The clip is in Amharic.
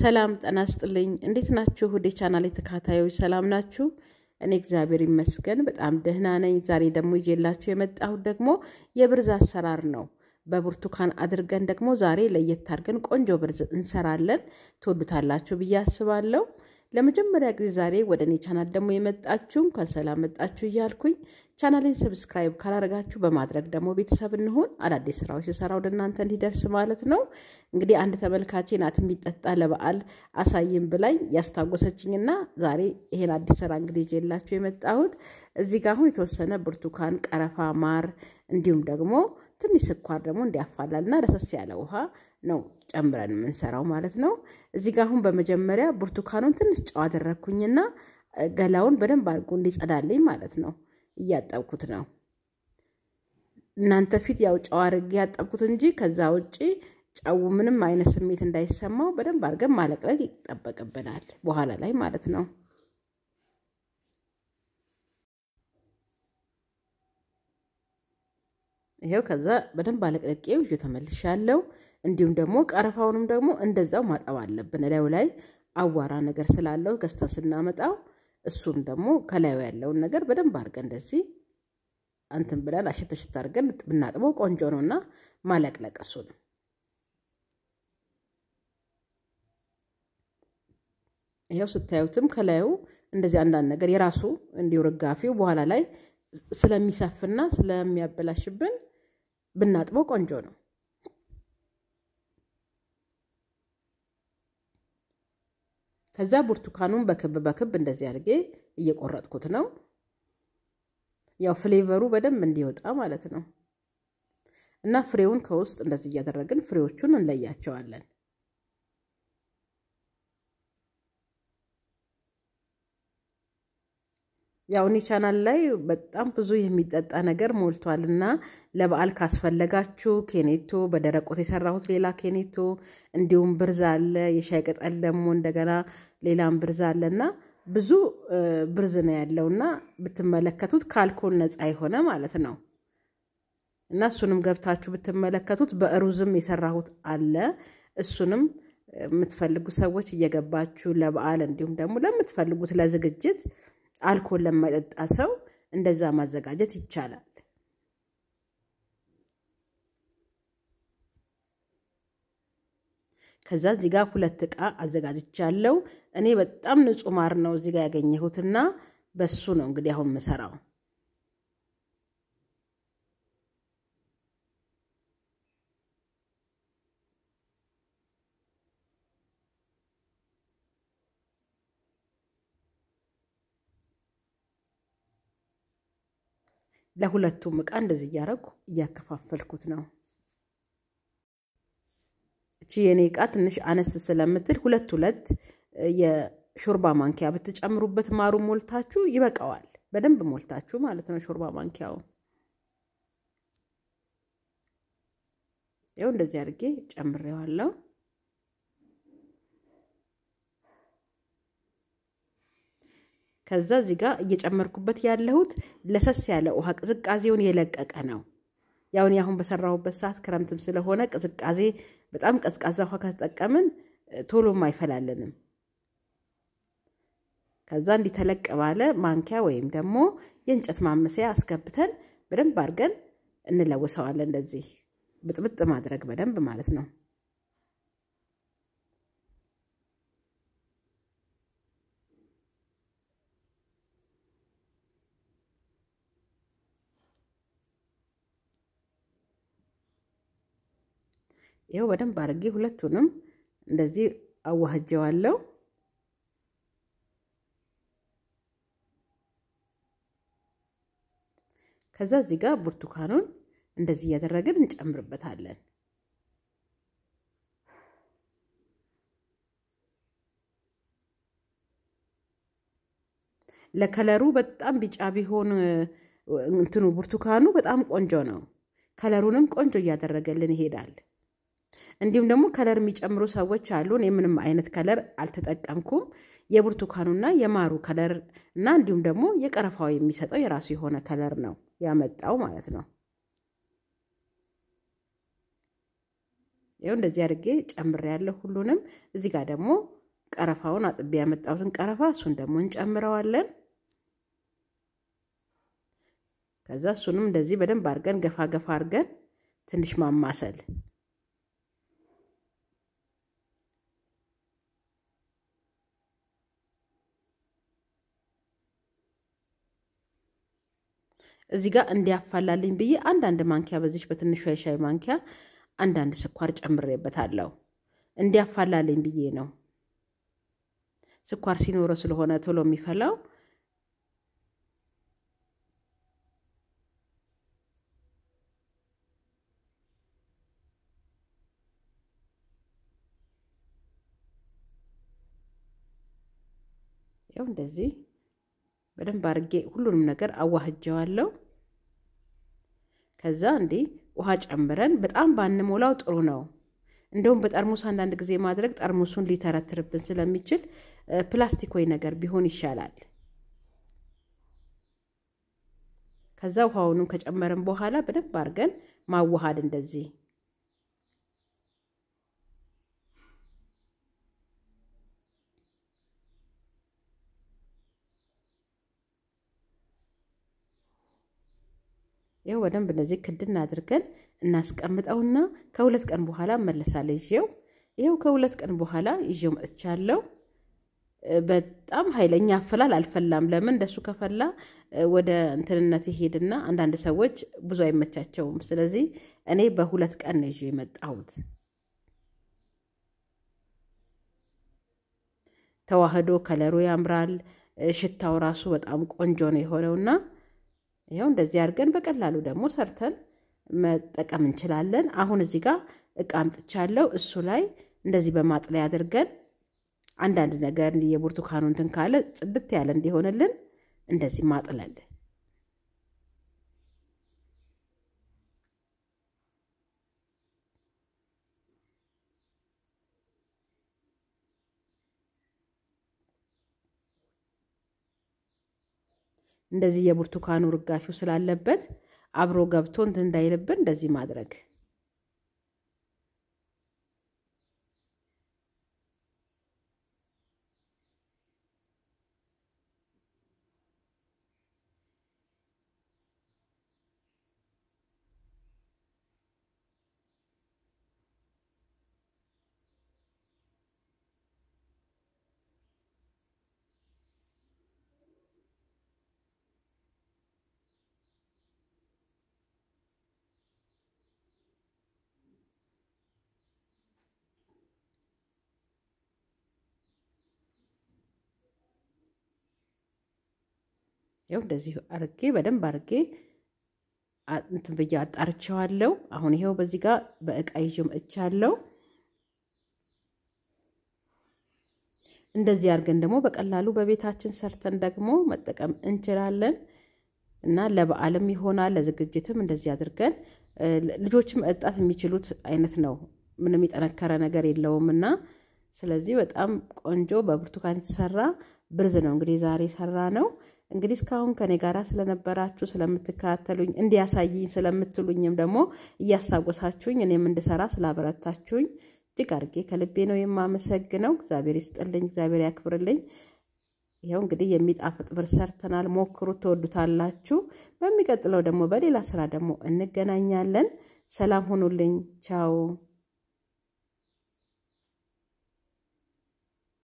ሰላም ጠና ስጥልኝ። እንዴት ናችሁ? ወደ ቻናል የተካታዮች ሰላም ናችሁ? እኔ እግዚአብሔር ይመስገን በጣም ደህና ነኝ። ዛሬ ደግሞ ይዤላችሁ የመጣሁት ደግሞ የብርዝ አሰራር ነው። በብርቱካን አድርገን ደግሞ ዛሬ ለየት አድርገን ቆንጆ ብርዝ እንሰራለን። ትወዱታላችሁ ብዬ አስባለሁ። ለመጀመሪያ ጊዜ ዛሬ ወደ እኔ ቻናል ደግሞ የመጣችሁ እንኳን ሰላም መጣችሁ እያልኩኝ ቻናሌን ሰብስክራይብ ካላደረጋችሁ በማድረግ ደግሞ ቤተሰብ እንሆን አዳዲስ ስራዎች ስሰራ ወደ እናንተ እንዲደርስ ማለት ነው። እንግዲህ አንድ ተመልካቼ ናት የሚጠጣ ለበዓል አሳይም ብላኝ ያስታወሰችኝና ዛሬ ይሄን አዲስ ስራ እንግዲህ ይዤላችሁ የመጣሁት እዚህ ጋር አሁን የተወሰነ ብርቱካን፣ ቀረፋ፣ ማር እንዲሁም ደግሞ ትንሽ ስኳር ደግሞ እንዲያፋላል እና ረሰስ ያለ ውሃ ነው ጨምረን የምንሰራው ማለት ነው። እዚህ ጋር አሁን በመጀመሪያ ብርቱካኑን ትንሽ ጨው አደረግኩኝና ገላውን በደንብ አድርጎ እንዲጸዳልኝ ማለት ነው እያጠብኩት ነው። እናንተ ፊት ያው ጨው አድርጌ ያጠብኩት እንጂ ከዛ ውጭ ጨው ምንም አይነት ስሜት እንዳይሰማው በደንብ አድርገን ማለቅለቅ ይጠበቅብናል በኋላ ላይ ማለት ነው። ይሄው ከዛ በደንብ አለቅለቄው ይዤ ተመልሻለሁ። እንዲሁም ደግሞ ቀረፋውንም ደግሞ እንደዛው ማጠብ አለብን። እላዩ ላይ አዋራ ነገር ስላለው ገዝተን ስናመጣው እሱም ደግሞ ከላዩ ያለውን ነገር በደንብ አድርገን እንደዚህ እንትን ብለን አሸተሽት አድርገን ብናጥበው ቆንጆ ነው እና ማለቅለቅ ነው። ይኸው ስታዩትም ከላዩ እንደዚህ አንዳንድ ነገር የራሱ እንዲሁ ርጋፊው በኋላ ላይ ስለሚሰፍና ስለሚያበላሽብን ብናጥበው ቆንጆ ነው። ከዛ ብርቱካኑን በክብ በክብ እንደዚህ አድርጌ እየቆረጥኩት ነው። ያው ፍሌቨሩ በደንብ እንዲወጣ ማለት ነው። እና ፍሬውን ከውስጥ እንደዚህ እያደረግን ፍሬዎቹን እንለያቸዋለን። ያው እኔ ቻናል ላይ በጣም ብዙ የሚጠጣ ነገር ሞልቷል እና ለበዓል ካስፈለጋችሁ ኬኔቶ በደረቆት የሰራሁት ሌላ ኬኔቶ፣ እንዲሁም ብርዝ አለ። የሻይ ቅጠል ደግሞ እንደገና ሌላም ብርዝ አለ እና ብዙ ብርዝ ነው ያለው እና ብትመለከቱት ከአልኮል ነፃ የሆነ ማለት ነው እና እሱንም ገብታችሁ ብትመለከቱት በእሩዝም የሰራሁት አለ። እሱንም የምትፈልጉ ሰዎች እየገባችሁ ለበዓል እንዲሁም ደግሞ ለምትፈልጉት ለዝግጅት አልኮል ለማይጠጣ ሰው እንደዛ ማዘጋጀት ይቻላል። ከዛ እዚህ ጋር ሁለት እቃ አዘጋጅቻለሁ። እኔ በጣም ንጹህ ማር ነው እዚህ ጋር ያገኘሁትና በሱ ነው እንግዲህ አሁን ምሰራው። ለሁለቱም እቃ እንደዚህ እያደረጉ እያከፋፈልኩት ነው። እቺ የኔ እቃ ትንሽ አነስ ስለምትል ሁለት ሁለት የሾርባ ማንኪያ ብትጨምሩበት ማሩ ሞልታችሁ ይበቃዋል። በደንብ ሞልታችሁ ማለት ነው ሾርባ ማንኪያው። ያው እንደዚህ አድርጌ ጨምሬዋለሁ። ከዛ እዚህ ጋር እየጨመርኩበት ያለሁት ለሰስ ያለ ውሃ ቅዝቃዜውን የለቀቀ ነው። ያውን አሁን በሰራሁበት ሰዓት ክረምትም ስለሆነ ቅዝቃዜ በጣም ቀዝቃዛ ውሃ ከተጠቀምን ቶሎም አይፈላለንም። ከዛ እንዲተለቅ ባለ ማንኪያ ወይም ደግሞ የእንጨት ማመሰያ አስገብተን በደንብ አድርገን እንለውሰዋለን። እንደዚህ ብጥብጥ ማድረግ በደንብ ማለት ነው። ይኸው በደንብ አድርጌ ሁለቱንም እንደዚህ አዋህጀዋለሁ። ከዛ እዚህ ጋር ብርቱካኑን እንደዚህ እያደረግን እንጨምርበታለን። ለከለሩ በጣም ቢጫ ቢሆን እንትኑ ብርቱካኑ በጣም ቆንጆ ነው። ከለሩንም ቆንጆ እያደረገልን ይሄዳል። እንዲሁም ደግሞ ከለር የሚጨምሩ ሰዎች አሉ። እኔ ምንም አይነት ከለር አልተጠቀምኩም። የብርቱካኑና የማሩ ከለር እና እንዲሁም ደግሞ የቀረፋው የሚሰጠው የራሱ የሆነ ከለር ነው ያመጣው ማለት ነው። ይኸው እንደዚህ አድርጌ ጨምሬያለሁ ሁሉንም። እዚህ ጋር ደግሞ ቀረፋውን አጥቤ ያመጣሁትን ቀረፋ እሱን ደግሞ እንጨምረዋለን። ከዛ እሱንም እንደዚህ በደንብ አድርገን ገፋ ገፋ አድርገን ትንሽ ማማሰል እዚህ ጋር እንዲያፋላልኝ ብዬ አንዳንድ ማንኪያ በዚች በትንሿ የሻይ ማንኪያ አንዳንድ ስኳር ጨምሬበታለሁ። እንዲያፋላልኝ ብዬ ነው። ስኳር ሲኖረው ስለሆነ ቶሎ የሚፈላው ያው እንደዚህ በደንብ አድርጌ ሁሉንም ነገር አዋህጀዋለሁ። ከዛ እንዴ ውሃ ጨምረን በጣም ባንሞላው ጥሩ ነው። እንደውም በጠርሙስ አንዳንድ ጊዜ ማድረግ ጠርሙሱን ሊተረትርብን ስለሚችል ፕላስቲክ ወይ ነገር ቢሆን ይሻላል። ከዛ ውሃውንም ከጨመረን በኋላ በደንብ አድርገን ማዋሃድ እንደዚህ ይኸው በደንብ እንደዚህ ክድን አድርገን እናስቀምጠውና ከሁለት ቀን በኋላ እመለሳለሁ ይዤው። ይኸው ከሁለት ቀን በኋላ ይዤው መጥቻለሁ። በጣም ኃይለኛ አፈላል አልፈላም። ለምን እንደሱ ከፈላ ወደ እንትንነት ይሄድና አንዳንድ ሰዎች ብዙ አይመቻቸውም። ስለዚህ እኔ በሁለት ቀን ነው ይዤው የመጣሁት። ተዋህዶ ከለሩ ያምራል። ሽታው ራሱ በጣም ቆንጆ ነው የሆነውና ይኸው እንደዚህ አድርገን በቀላሉ ደግሞ ሰርተን መጠቀም እንችላለን። አሁን እዚህ ጋር እቃ አምጥቻለሁ። እሱ ላይ እንደዚህ በማጥለያ አድርገን አንዳንድ ነገር የብርቱካኑ እንትን ካለ ጽድት ያለ እንዲሆንልን እንደዚህ ማጥለል እንደዚህ የብርቱካኑ ርጋፊው ስላለበት አብሮ ገብቶ እንትን እንዳይልብን እንደዚህ ማድረግ ያው እንደዚህ አርጌ በደንብ አርጌ እንትን ብዬ አጣርቸዋለው አሁን ይሄው በዚህ ጋር በእቃ ይዤ መጥቻለሁ። እንደዚህ አድርገን ደግሞ በቀላሉ በቤታችን ሰርተን ደግሞ መጠቀም እንችላለን እና ለበዓልም ይሆናል ለዝግጅትም እንደዚህ አድርገን ልጆችም መጠጣት የሚችሉት አይነት ነው። ምንም የጠነከረ ነገር የለውም እና ስለዚህ በጣም ቆንጆ በብርቱካን የተሰራ ብርዝ ነው እንግዲህ ዛሬ የሰራ ነው። እንግዲህ እስካሁን ከኔ ጋር ስለነበራችሁ ስለምትከታተሉኝ እንዲያሳይኝ ስለምትሉኝም ደግሞ እያስታወሳችሁኝ እኔም እንድሰራ ስላበረታችሁኝ እጅግ አድርጌ ከልቤ ነው የማመሰግነው። እግዚአብሔር ይስጥልኝ፣ እግዚአብሔር ያክብርልኝ። ይኸው እንግዲህ የሚጣፍጥ ብር ሰርተናል። ሞክሩ ትወዱታላችሁ። በሚቀጥለው ደግሞ በሌላ ስራ ደግሞ እንገናኛለን። ሰላም ሁኑልኝ። ቻው